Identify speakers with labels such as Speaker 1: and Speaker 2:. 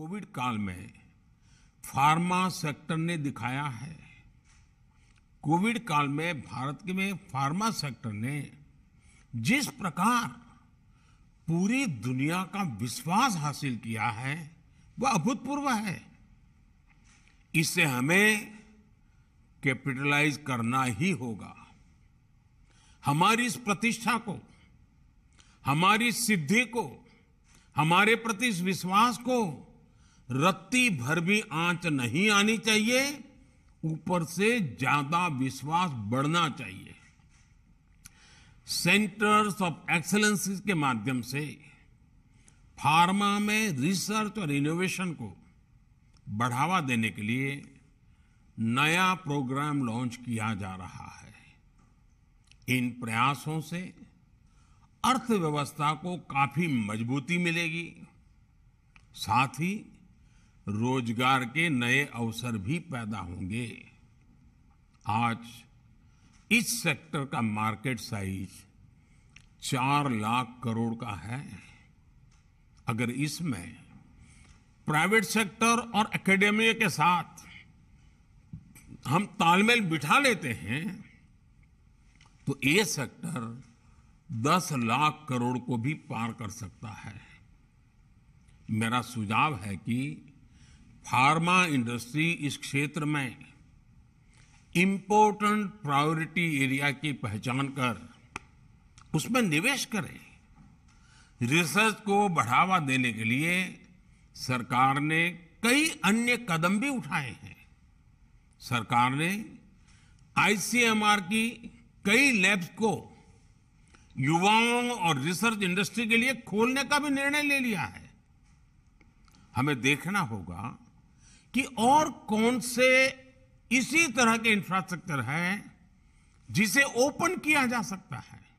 Speaker 1: Covid काल में pharma sector ने दिखाया है कोविड काल में भारत के में फार्मा सेक्टर ने जिस प्रकार पूरी दुनिया का विश्वास हासिल किया है वह अभूतपूर्व है इसे हमें कैपिटलाइज करना ही होगा हमारी इस प्रतिष्ठा को हमारी सिद्धि को हमारे प्रति इस विश्वास को रत्ती भर भी आंच नहीं आनी चाहिए ऊपर से ज्यादा विश्वास बढ़ना चाहिए सेंटर्स ऑफ एक्सलेंस के माध्यम से फार्मा में रिसर्च और इनोवेशन को बढ़ावा देने के लिए नया प्रोग्राम लॉन्च किया जा रहा है इन प्रयासों से अर्थव्यवस्था को काफी मजबूती मिलेगी साथ ही रोजगार के नए अवसर भी पैदा होंगे आज इस सेक्टर का मार्केट साइज चार लाख करोड़ का है अगर इसमें प्राइवेट सेक्टर और एकेडमी के साथ हम तालमेल बिठा लेते हैं तो ये सेक्टर 10 लाख करोड़ को भी पार कर सकता है मेरा सुझाव है कि फार्मा इंडस्ट्री इस क्षेत्र में इम्पोर्टेंट प्रायोरिटी एरिया की पहचान कर उसमें निवेश करें रिसर्च को बढ़ावा देने के लिए सरकार ने कई अन्य कदम भी उठाए हैं सरकार ने आईसीएमआर की कई लैब्स को युवाओं और रिसर्च इंडस्ट्री के लिए खोलने का भी निर्णय ले लिया है हमें देखना होगा कि और कौन से इसी तरह के इंफ्रास्ट्रक्चर हैं जिसे ओपन किया जा सकता है